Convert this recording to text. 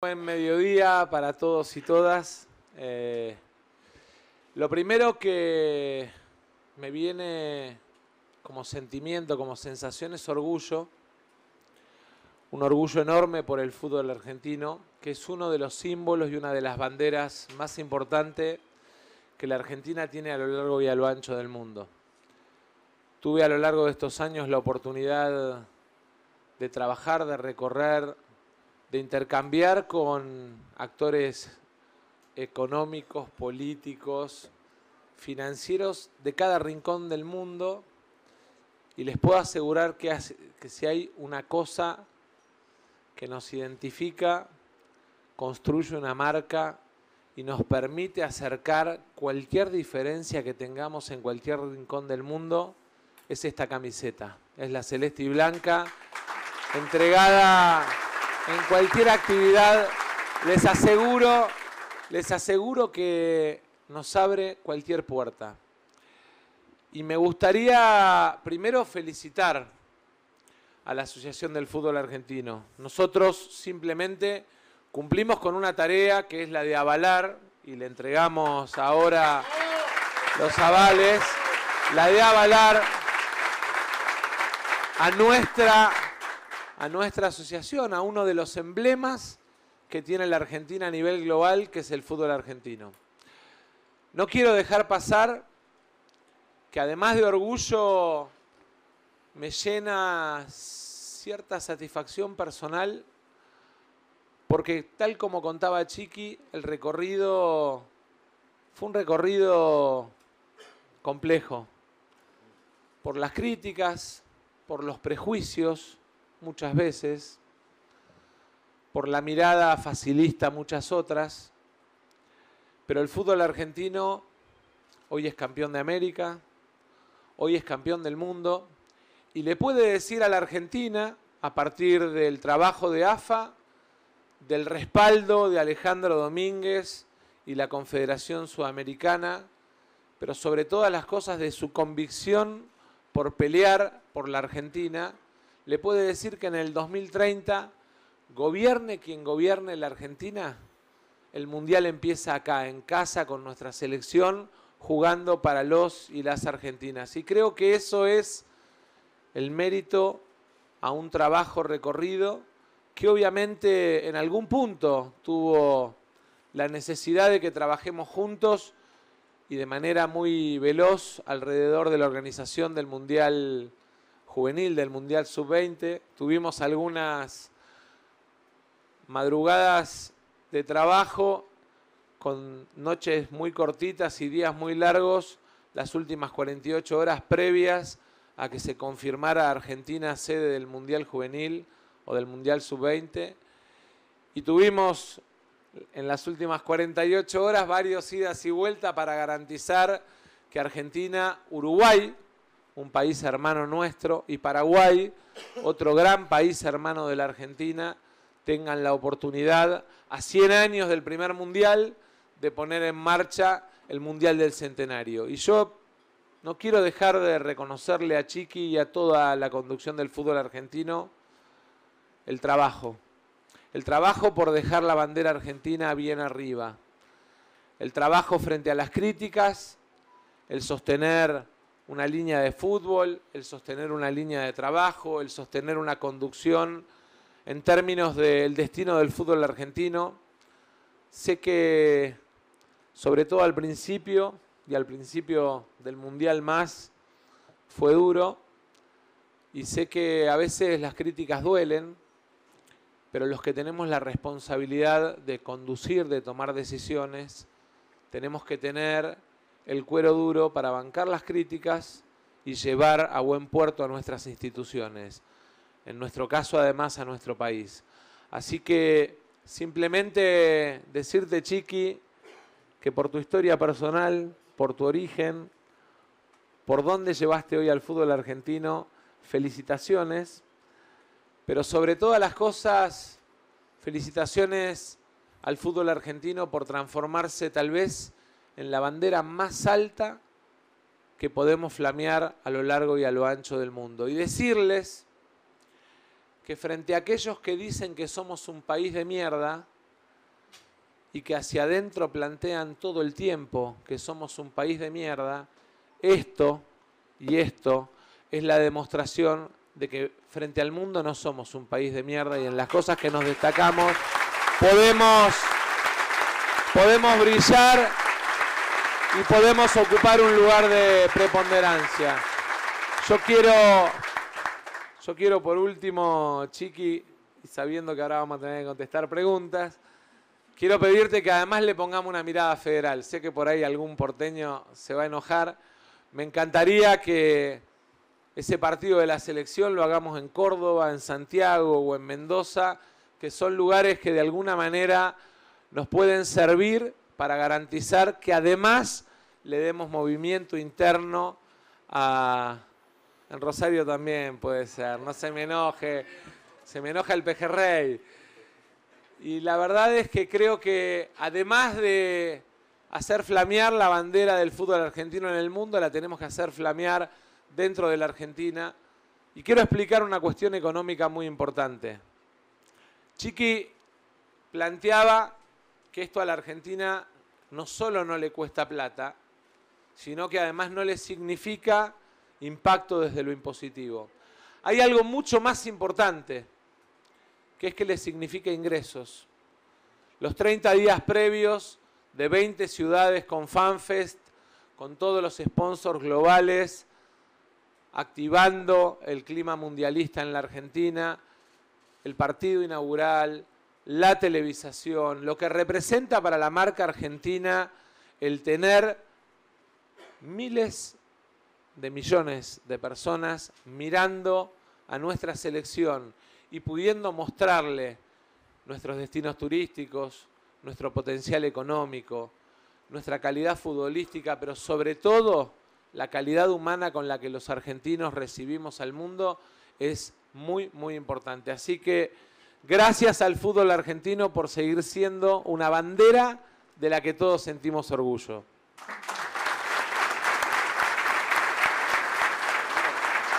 Buen mediodía para todos y todas. Eh, lo primero que me viene como sentimiento, como sensación es orgullo. Un orgullo enorme por el fútbol argentino, que es uno de los símbolos y una de las banderas más importantes que la Argentina tiene a lo largo y a lo ancho del mundo. Tuve a lo largo de estos años la oportunidad de trabajar, de recorrer de intercambiar con actores económicos, políticos, financieros de cada rincón del mundo y les puedo asegurar que, que si hay una cosa que nos identifica, construye una marca y nos permite acercar cualquier diferencia que tengamos en cualquier rincón del mundo, es esta camiseta. Es la celeste y blanca, entregada en cualquier actividad, les aseguro, les aseguro que nos abre cualquier puerta. Y me gustaría primero felicitar a la Asociación del Fútbol Argentino. Nosotros simplemente cumplimos con una tarea que es la de avalar, y le entregamos ahora los avales, la de avalar a nuestra a nuestra asociación, a uno de los emblemas que tiene la Argentina a nivel global, que es el fútbol argentino. No quiero dejar pasar que además de orgullo me llena cierta satisfacción personal porque tal como contaba Chiqui, el recorrido fue un recorrido complejo por las críticas, por los prejuicios, muchas veces, por la mirada facilista muchas otras, pero el fútbol argentino hoy es campeón de América, hoy es campeón del mundo, y le puede decir a la Argentina, a partir del trabajo de AFA, del respaldo de Alejandro Domínguez y la Confederación Sudamericana, pero sobre todas las cosas de su convicción por pelear por la Argentina, le puede decir que en el 2030, gobierne quien gobierne la Argentina, el Mundial empieza acá, en casa, con nuestra selección, jugando para los y las argentinas. Y creo que eso es el mérito a un trabajo recorrido que obviamente en algún punto tuvo la necesidad de que trabajemos juntos y de manera muy veloz alrededor de la organización del Mundial juvenil del Mundial Sub-20. Tuvimos algunas madrugadas de trabajo con noches muy cortitas y días muy largos, las últimas 48 horas previas a que se confirmara Argentina sede del Mundial Juvenil o del Mundial Sub-20. Y tuvimos en las últimas 48 horas varios idas y vueltas para garantizar que Argentina, Uruguay, un país hermano nuestro, y Paraguay, otro gran país hermano de la Argentina, tengan la oportunidad, a 100 años del primer mundial, de poner en marcha el Mundial del Centenario. Y yo no quiero dejar de reconocerle a Chiqui y a toda la conducción del fútbol argentino el trabajo. El trabajo por dejar la bandera argentina bien arriba. El trabajo frente a las críticas, el sostener una línea de fútbol, el sostener una línea de trabajo, el sostener una conducción en términos del destino del fútbol argentino. Sé que, sobre todo al principio, y al principio del Mundial más, fue duro. Y sé que a veces las críticas duelen, pero los que tenemos la responsabilidad de conducir, de tomar decisiones, tenemos que tener el cuero duro para bancar las críticas y llevar a buen puerto a nuestras instituciones, en nuestro caso además a nuestro país. Así que simplemente decirte, Chiqui, que por tu historia personal, por tu origen, por dónde llevaste hoy al fútbol argentino, felicitaciones, pero sobre todas las cosas, felicitaciones al fútbol argentino por transformarse tal vez en la bandera más alta que podemos flamear a lo largo y a lo ancho del mundo. Y decirles que frente a aquellos que dicen que somos un país de mierda y que hacia adentro plantean todo el tiempo que somos un país de mierda, esto y esto es la demostración de que frente al mundo no somos un país de mierda y en las cosas que nos destacamos podemos, podemos brillar y podemos ocupar un lugar de preponderancia. Yo quiero, yo quiero por último, Chiqui, sabiendo que ahora vamos a tener que contestar preguntas, quiero pedirte que además le pongamos una mirada federal. Sé que por ahí algún porteño se va a enojar. Me encantaría que ese partido de la selección lo hagamos en Córdoba, en Santiago o en Mendoza, que son lugares que de alguna manera nos pueden servir para garantizar que además le demos movimiento interno a... En Rosario también puede ser, no se me enoje, se me enoja el pejerrey. Y la verdad es que creo que además de hacer flamear la bandera del fútbol argentino en el mundo, la tenemos que hacer flamear dentro de la Argentina. Y quiero explicar una cuestión económica muy importante. Chiqui planteaba que esto a la Argentina no solo no le cuesta plata, sino que además no le significa impacto desde lo impositivo. Hay algo mucho más importante, que es que le significa ingresos. Los 30 días previos de 20 ciudades con FanFest, con todos los sponsors globales, activando el clima mundialista en la Argentina, el partido inaugural, la televisación, lo que representa para la marca argentina el tener miles de millones de personas mirando a nuestra selección y pudiendo mostrarle nuestros destinos turísticos, nuestro potencial económico, nuestra calidad futbolística, pero sobre todo la calidad humana con la que los argentinos recibimos al mundo es muy, muy importante. Así que Gracias al fútbol argentino por seguir siendo una bandera de la que todos sentimos orgullo.